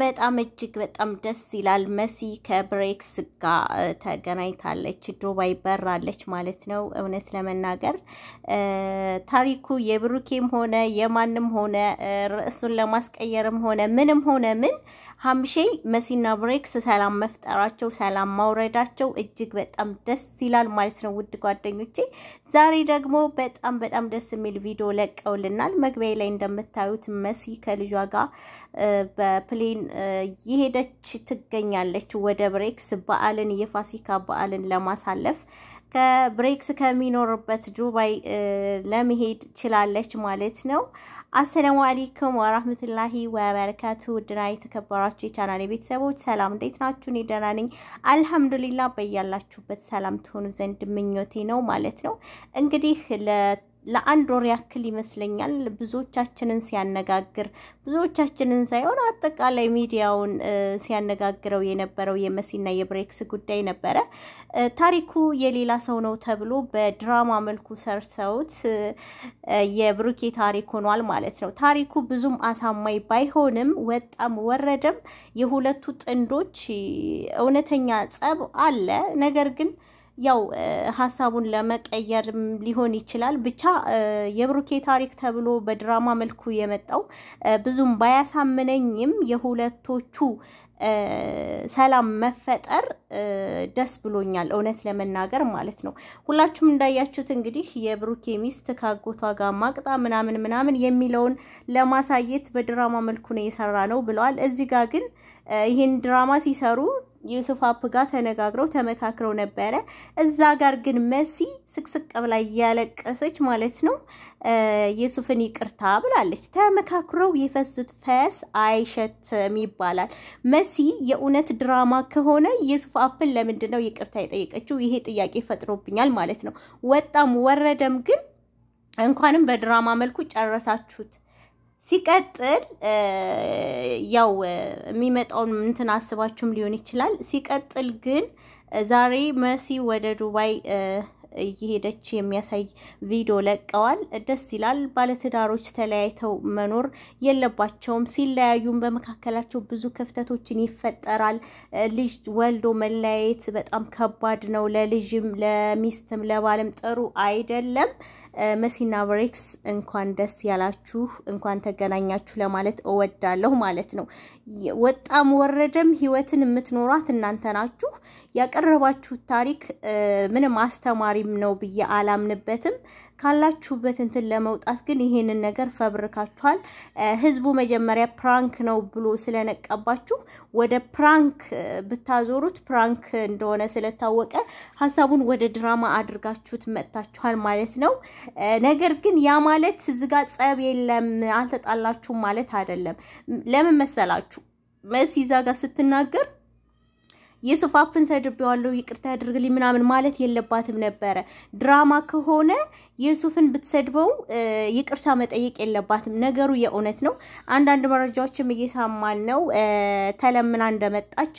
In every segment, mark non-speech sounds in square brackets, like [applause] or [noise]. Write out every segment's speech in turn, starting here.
በጣም እጅግ በጣም ደስ ይላል። መሲ ከብሬክስ ጋር ተገናኝታለች፣ ዱባይ በራለች ማለት ነው። እውነት ለመናገር ታሪኩ የብሩኬም ሆነ የማንም ሆነ ርዕሱን ለማስቀየርም ሆነ ምንም ሆነ ምን ሀምሼ መሲና ብሬክስ ሰላም መፍጠራቸው ሰላም ማውረዳቸው እጅግ በጣም ደስ ይላል ማለት ነው። ውድ ጓደኞቼ ዛሬ ደግሞ በጣም በጣም ደስ የሚል ቪዲዮ ለቀውልናል። መግቢያ ላይ እንደምታዩት መሲ ከልጇ ጋር በፕሌን እየሄደች ትገኛለች ወደ ብሬክስ በዓልን የፋሲካ በዓልን ለማሳለፍ ከብሬክስ ከሚኖርበት ዱባይ ለመሄድ ችላለች ማለት ነው። አሰላሙ አለይኩም ወራህመቱላሂ ወበረካቱ ውድና የተከበራችሁ የቻናሌ ቤተሰቦች ሰላም፣ እንዴት ናችሁ? እኔ ደህና ነኝ አልሐምዱሊላ። በያላችሁበት ሰላም ትሆኑ ዘንድ ምኞቴ ነው ማለት ነው። እንግዲህ ለአንድ ወር ያክል ይመስለኛል ብዙዎቻችንን ሲያነጋግር ብዙዎቻችንን ሳይሆን አጠቃላይ ሚዲያውን ሲያነጋግረው የነበረው የመሲና የብሬክስ ጉዳይ ነበረ። ታሪኩ የሌላ ሰው ነው ተብሎ በድራማ መልኩ ሰርተውት የብሩኬ ታሪክ ሆኗል ማለት ነው። ታሪኩ ብዙም አሳማኝ ባይሆንም ወጣም ወረደም የሁለቱ ጥንዶች እውነተኛ ጸብ አለ ነገር ግን ያው ሀሳቡን ለመቀየር ሊሆን ይችላል። ብቻ የብሩኬ ታሪክ ተብሎ በድራማ መልኩ የመጣው ብዙም ባያሳምነኝም የሁለቶቹ ሰላም መፈጠር ደስ ብሎኛል፣ እውነት ለመናገር ማለት ነው። ሁላችሁም እንዳያችሁት እንግዲህ የብሩኬ ሚስት ካጎቷ ጋር ማቅጣ ምናምን ምናምን የሚለውን ለማሳየት በድራማ መልኩ ነው የሰራ ነው ብለዋል። እዚህ ጋር ግን ይህን ድራማ ሲሰሩ ዩሱፍ አፕ ጋር ተነጋግረው ተመካክረው ነበረ። እዛ ጋር ግን መሲ ስቅስቅ ብላ እያለቀሰች ማለት ነው ዩሱፍን ይቅርታ ብላለች። ተመካክረው የፈሱት ፈስ አይሸትም ይባላል። መሲ የእውነት ድራማ ከሆነ ዩሱፍ አፕን ለምንድን ነው ይቅርታ የጠየቀችው? ይሄ ጥያቄ ፈጥሮብኛል ማለት ነው። ወጣም ወረደም ግን እንኳንም በድራማ መልኩ ጨረሳችሁት። ሲቀጥል ያው የሚመጣውን እንትን አስባችሁም ሊሆን ይችላል። ሲቀጥል ግን ዛሬ መሲ ወደ ዱባይ እየሄደች የሚያሳይ ቪዲዮ ለቀዋል። ደስ ይላል። ባለትዳሮች ተለያይተው መኖር የለባቸውም። ሲለያዩም በመካከላቸው ብዙ ክፍተቶችን ይፈጠራል። ልጅ ወልዶ መለያየት በጣም ከባድ ነው። ለልጅም ለሚስትም ለባልም ጥሩ አይደለም። መሲና ብሬክስ እንኳን ደስ ያላችሁ፣ እንኳን ተገናኛችሁ ለማለት እወዳለሁ ማለት ነው። ወጣም ወረደም ህይወትን የምትኖሯት እናንተ ናችሁ። ያቀረባችሁት ታሪክ ምንም አስተማሪም ነው ብዬ አላምንበትም። ካላችሁበት እንትን ለመውጣት ግን ይሄንን ነገር ፈብርካችኋል። ህዝቡ መጀመሪያ ፕራንክ ነው ብሎ ስለነቀባችሁ ወደ ፕራንክ ብታዞሩት ፕራንክ እንደሆነ ስለታወቀ ሀሳቡን ወደ ድራማ አድርጋችሁት መጥታችኋል ማለት ነው። ነገር ግን ያ ማለት ዝጋ ጸብ የለም አልተጣላችሁም ማለት አይደለም። ለምን መሰላችሁ? መሲ እዛ ጋር ስትናገር የሱፍ ሰድቤዋለሁ ይቅርታ ያድርግልኝ ምናምን ማለት የለባትም ነበረ። ድራማ ከሆነ ዩሱፍን ብትሰድበው ይቅርታ መጠየቅ የለባትም። ነገሩ የእውነት ነው። አንዳንድ መረጃዎችም እየሰማን ነው። ተለምና እንደመጣች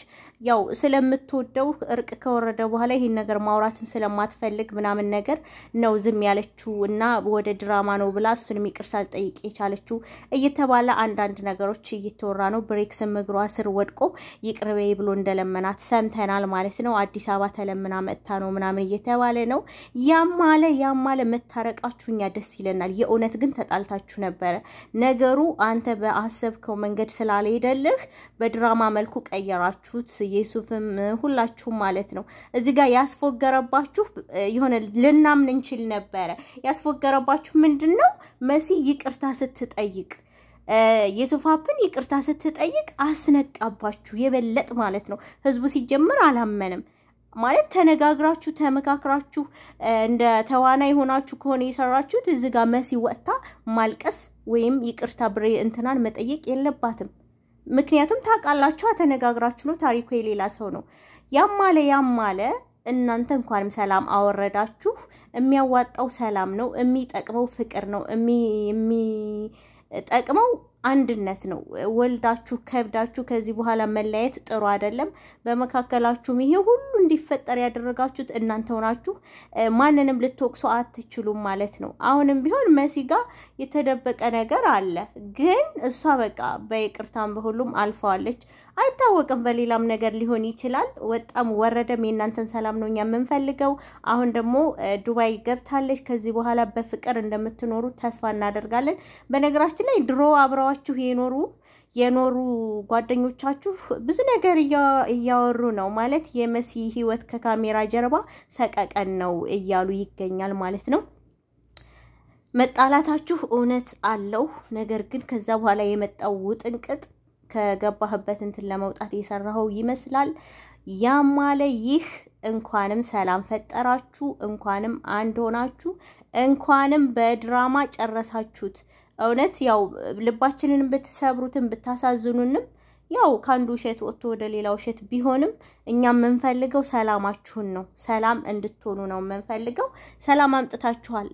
ያው ስለምትወደው እርቅ ከወረደ በኋላ ይህን ነገር ማውራትም ስለማትፈልግ ምናምን ነገር ነው ዝም ያለችው እና ወደ ድራማ ነው ብላ እሱንም ይቅርታ ልጠይቅ የቻለችው እየተባለ አንዳንድ ነገሮች እየተወራ ነው። ብሬክስም እግሯ ስር ወድቆ ይቅር በይ ብሎ እንደለመናት ሰምተናል ማለት ነው። አዲስ አበባ ተለምና መጥታ ነው ምናምን እየተባለ ነው። ያም አለ ያም አለ በመታረቃችሁ እኛ ደስ ይለናል። የእውነት ግን ተጣልታችሁ ነበረ። ነገሩ አንተ በአሰብከው መንገድ ስላልሄደልህ በድራማ መልኩ ቀየራችሁት። የሱፍም ሁላችሁም ማለት ነው። እዚህ ጋር ያስፎገረባችሁ የሆነ ልናምን እንችል ነበረ። ያስፎገረባችሁ ምንድን ነው? መሲ ይቅርታ ስትጠይቅ የሱፋፕን ይቅርታ ስትጠይቅ አስነቃባችሁ የበለጥ ማለት ነው። ህዝቡ ሲጀምር አላመንም። ማለት ተነጋግራችሁ ተመካክራችሁ እንደ ተዋናይ የሆናችሁ ከሆነ የሰራችሁት እዚህ ጋር መሲ ወጥታ ማልቀስ ወይም ይቅርታ ብሬ እንትናን መጠየቅ የለባትም። ምክንያቱም ታውቃላችሁ ተነጋግራችሁ ነው። ታሪኩ የሌላ ሰው ነው። ያም አለ ያም አለ እናንተ እንኳንም ሰላም አወረዳችሁ። የሚያዋጣው ሰላም ነው። የሚጠቅመው ፍቅር ነው። የሚጠቅመው አንድነት ነው። ወልዳችሁ ከብዳችሁ ከዚህ በኋላ መለያየት ጥሩ አይደለም። በመካከላችሁም ይሄ ሁሉ እንዲፈጠር ያደረጋችሁት እናንተ ሆናችሁ ማንንም ልትወቅሶ አትችሉም ማለት ነው። አሁንም ቢሆን መሲ ጋር የተደበቀ ነገር አለ፣ ግን እሷ በቃ በይቅርታም በሁሉም አልፈዋለች። አይታወቅም፣ በሌላም ነገር ሊሆን ይችላል። ወጣም ወረደም የእናንተን ሰላም ነው እኛ የምንፈልገው። አሁን ደግሞ ዱባይ ገብታለች። ከዚህ በኋላ በፍቅር እንደምትኖሩ ተስፋ እናደርጋለን። በነገራችን ላይ ድሮ አብረዋችሁ የኖሩ የኖሩ ጓደኞቻችሁ ብዙ ነገር እያወሩ ነው ማለት የመሲ ህይወት ከካሜራ ጀርባ ሰቀቀን ነው እያሉ ይገኛል ማለት ነው። መጣላታችሁ እውነት አለው። ነገር ግን ከዛ በኋላ የመጣው ውጥንቅጥ ከገባህበት እንትን ለመውጣት የሰራኸው ይመስላል። ያም አለ ይህ እንኳንም ሰላም ፈጠራችሁ፣ እንኳንም አንድ ሆናችሁ፣ እንኳንም በድራማ ጨረሳችሁት። እውነት ያው ልባችንን ብትሰብሩትም ብታሳዝኑንም ያው ከአንዱ ውሸት ወጥቶ ወደ ሌላ ውሸት ቢሆንም እኛ የምንፈልገው ሰላማችሁን ነው። ሰላም እንድትሆኑ ነው የምንፈልገው። ሰላም አምጥታችኋል።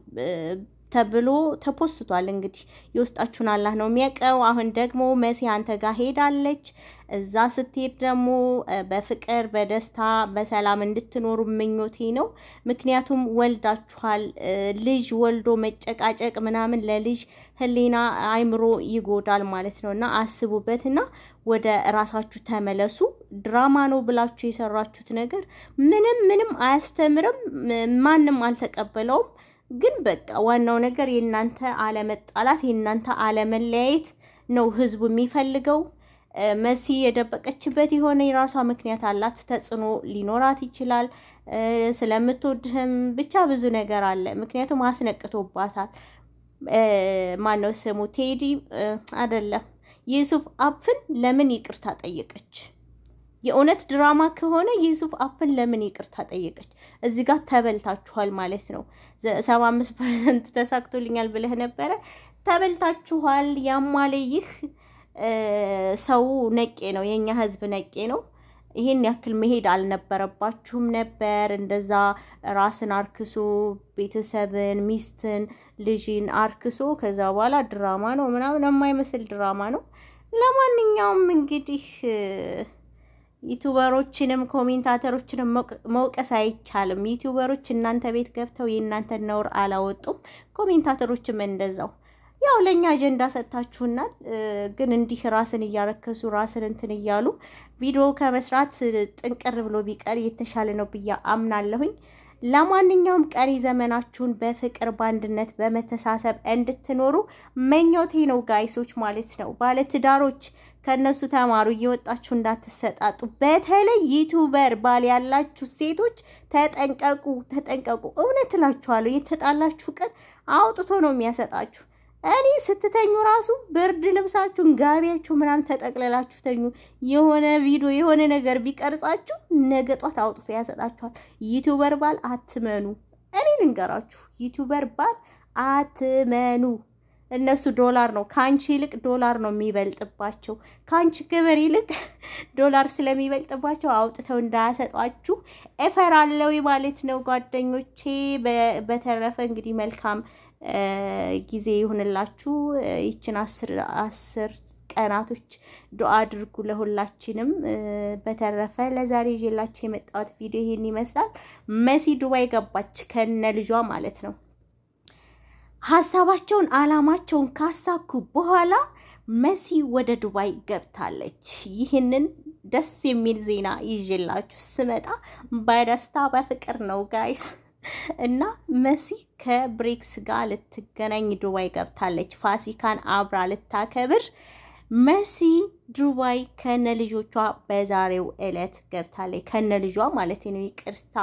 ተብሎ ተፖስቷል። እንግዲህ የውስጣችሁን አላህ ነው የሚያውቀው። አሁን ደግሞ መሲ አንተ ጋር ሄዳለች። እዛ ስትሄድ ደግሞ በፍቅር በደስታ በሰላም እንድትኖሩ ምኞቴ ነው። ምክንያቱም ወልዳችኋል። ልጅ ወልዶ መጨቃጨቅ ምናምን ለልጅ ሕሊና አይምሮ ይጎዳል ማለት ነው እና አስቡበትና ወደ ራሳችሁ ተመለሱ። ድራማ ነው ብላችሁ የሰራችሁት ነገር ምንም ምንም አያስተምርም። ማንም አልተቀበለውም። ግን በቃ ዋናው ነገር የእናንተ አለመጣላት የእናንተ አለመለያየት ነው ህዝቡ የሚፈልገው። መሲ የደበቀችበት የሆነ የራሷ ምክንያት አላት። ተጽዕኖ ሊኖራት ይችላል። ስለምትወድህም ብቻ ብዙ ነገር አለ። ምክንያቱም አስነቅቶባታል። ማነው ስሙ ቴዲ አይደለም ዩሱፍ አፕን ለምን ይቅርታ ጠየቀች? የእውነት ድራማ ከሆነ የሱፍ አፍን ለምን ይቅርታ ጠየቀች? እዚህ ጋር ተበልታችኋል ማለት ነው። ሰባ አምስት ፐርሰንት ተሳክቶልኛል ብለህ ነበረ፣ ተበልታችኋል። ያማለ ይህ ሰው ነቄ ነው፣ የእኛ ህዝብ ነቄ ነው። ይህን ያክል መሄድ አልነበረባችሁም ነበር። እንደዛ ራስን አርክሶ ቤተሰብን፣ ሚስትን፣ ልጅን አርክሶ ከዛ በኋላ ድራማ ነው ምናምን የማይመስል ድራማ ነው። ለማንኛውም እንግዲህ ዩቱበሮችንም ኮሜንታተሮችንም መውቀስ አይቻልም። ዩቱበሮች እናንተ ቤት ገብተው የእናንተ ነውር አላወጡም። ኮሜንታተሮችም እንደዛው ያው ለእኛ አጀንዳ ሰጥታችሁናል። ግን እንዲህ ራስን እያረከሱ ራስን እንትን እያሉ ቪዲዮ ከመስራት ጥንቅር ብሎ ቢቀር የተሻለ ነው ብዬ አምናለሁኝ። ለማንኛውም ቀሪ ዘመናችሁን በፍቅር በአንድነት በመተሳሰብ እንድትኖሩ መኞቴ ነው ጋይሶች ማለት ነው። ባለትዳሮች ከእነሱ ተማሩ፣ እየወጣችሁ እንዳትሰጣጡ። በተለይ ዩቱበር ባል ያላችሁ ሴቶች ተጠንቀቁ፣ ተጠንቀቁ። እውነት እላችኋለሁ የተጣላችሁ ቀን አውጥቶ ነው የሚያሰጣችሁ። እኔ ስትተኙ ራሱ ብርድ ልብሳችሁን ጋቢያችሁ ምናምን ተጠቅለላችሁ ተኙ። የሆነ ቪዲዮ የሆነ ነገር ቢቀርጻችሁ ነገ ጧት አውጥቶ ያሰጣችኋል። ዩቱበር ባል አትመኑ። እኔ ልንገራችሁ፣ ዩቱበር ባል አትመኑ። እነሱ ዶላር ነው ከአንቺ ይልቅ ዶላር ነው የሚበልጥባቸው። ከአንቺ ግብር ይልቅ [laughs] ዶላር ስለሚበልጥባቸው አውጥተው እንዳያሰጧችሁ እፈራለሁ ማለት ነው ጓደኞቼ። በተረፈ እንግዲህ መልካም ጊዜ ይሁንላችሁ። ይችን አስር ቀናቶች ዱአ አድርጉ ለሁላችንም። በተረፈ ለዛሬ ይዤላችሁ የመጣሁት ቪዲዮ ይሄን ይመስላል። መሲ ዱባይ ገባች ከነ ልጇ ማለት ነው። ሀሳባቸውን አላማቸውን ካሳኩ በኋላ መሲ ወደ ዱባይ ገብታለች። ይህንን ደስ የሚል ዜና ይዤላችሁ ስመጣ በደስታ በፍቅር ነው ጋይስ እና መሲ ከብሬክስ ጋር ልትገናኝ ዱባይ ገብታለች። ፋሲካን አብራ ልታከብር መሲ ዱባይ ከነ ልጆቿ በዛሬው ዕለት ገብታለች። ከነ ልጇ ማለት ነው። ይቅርታ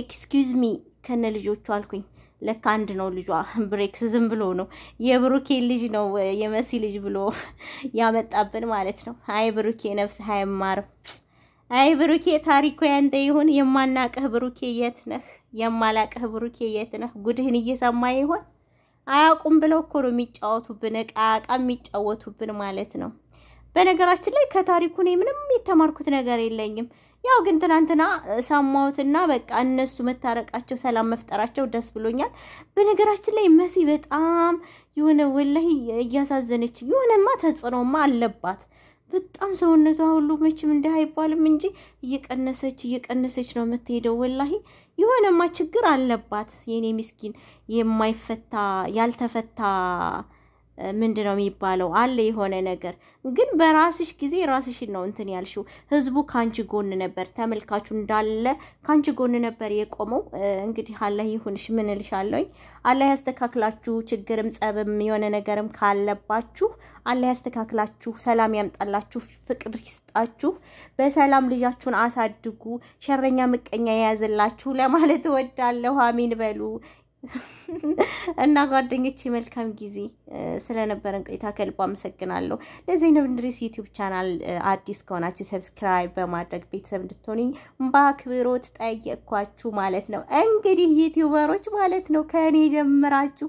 ኤክስኪዝ ሚ ከነ ልጆቿ አልኩኝ። ለካ አንድ ነው ልጇ። ብሬክስ ዝም ብሎ ነው የብሩኬ ልጅ ነው የመሲ ልጅ ብሎ ያመጣብን ማለት ነው። ሀይ ብሩኬ ነፍስ ሀይ ማርም አይ ብሩኬ ታሪኮ ያንተ ይሁን። የማናቅህ ብሩኬ የት ነህ? የማላቅህ ብሩኬ የት ነህ? ጉድህን እየሰማ ይሆን? አያውቁም ብለው እኮ ነው የሚጫወቱብን፣ እቃ እቃ የሚጫወቱብን ማለት ነው። በነገራችን ላይ ከታሪኩ እኔ ምንም የተማርኩት ነገር የለኝም። ያው ግን ትናንትና ሰማሁትና በቃ እነሱ መታረቃቸው ሰላም መፍጠራቸው ደስ ብሎኛል። በነገራችን ላይ መሲ በጣም የሆነ ወላሂ እያሳዘነች የሆነማ ተጽዕኖማ አለባት በጣም ሰውነቷ ሁሉ መቼም እንዲህ አይባልም እንጂ እየቀነሰች እየቀነሰች ነው የምትሄደው። ወላሂ የሆነማ ችግር አለባት የኔ ምስኪን የማይፈታ ያልተፈታ ምንድን ነው የሚባለው? አለ የሆነ ነገር ግን በራስሽ ጊዜ ራስሽን ነው እንትን ያልሽው። ህዝቡ ከአንቺ ጎን ነበር፣ ተመልካቹ እንዳለ ከአንቺ ጎን ነበር የቆመው። እንግዲህ አላህ ይሁንሽ፣ ምን እልሻለሁኝ። አላህ ያስተካክላችሁ። ችግርም ጸብም የሆነ ነገርም ካለባችሁ አላህ ያስተካክላችሁ፣ ሰላም ያምጣላችሁ፣ ፍቅር ይስጣችሁ። በሰላም ልጃችሁን አሳድጉ፣ ሸረኛ ምቀኛ የያዝላችሁ ለማለት እወዳለሁ። አሚን በሉ። [laughs] እና ጓደኞቼ መልካም ጊዜ ስለነበረን ቆይታ ከልቦ አመሰግናለሁ። ለዘይነብ እንድሪስ ዩቲዩብ ቻናል አዲስ ከሆናችሁ ሰብስክራይብ በማድረግ ቤተሰብ እንድትሆኑኝ በአክብሮት ጠየቅኳችሁ ማለት ነው። እንግዲህ ዩቲዩበሮች ማለት ነው ከእኔ ጀምራችሁ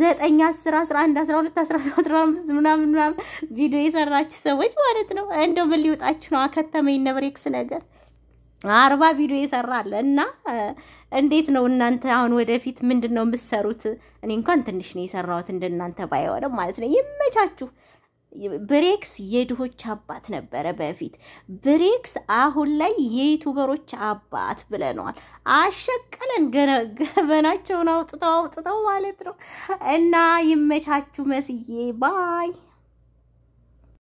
ዘጠኝ አስር አስራ አንድ አስራ ሁለት አስራ ሶስት አስራ አምስት ምናምን ምናምን ቪዲዮ የሰራችሁ ሰዎች ማለት ነው እንደው ምን ሊወጣችሁ ነው? አከተመኝ ነብሬክስ ነገር አርባ ቪዲዮ ይሰራል እና እንዴት ነው እናንተ አሁን ወደፊት ምንድን ነው የምትሰሩት? እኔ እንኳን ትንሽ ነው የሰራሁት እንደናንተ ባይሆንም ማለት ነው። ይመቻችሁ። ብሬክስ የድሆች አባት ነበረ በፊት። ብሬክስ አሁን ላይ የዩቱበሮች አባት ብለነዋል። አሸቀለን ገበናቸውን አውጥተው አውጥተው ማለት ነው። እና ይመቻችሁ መስዬ ባይ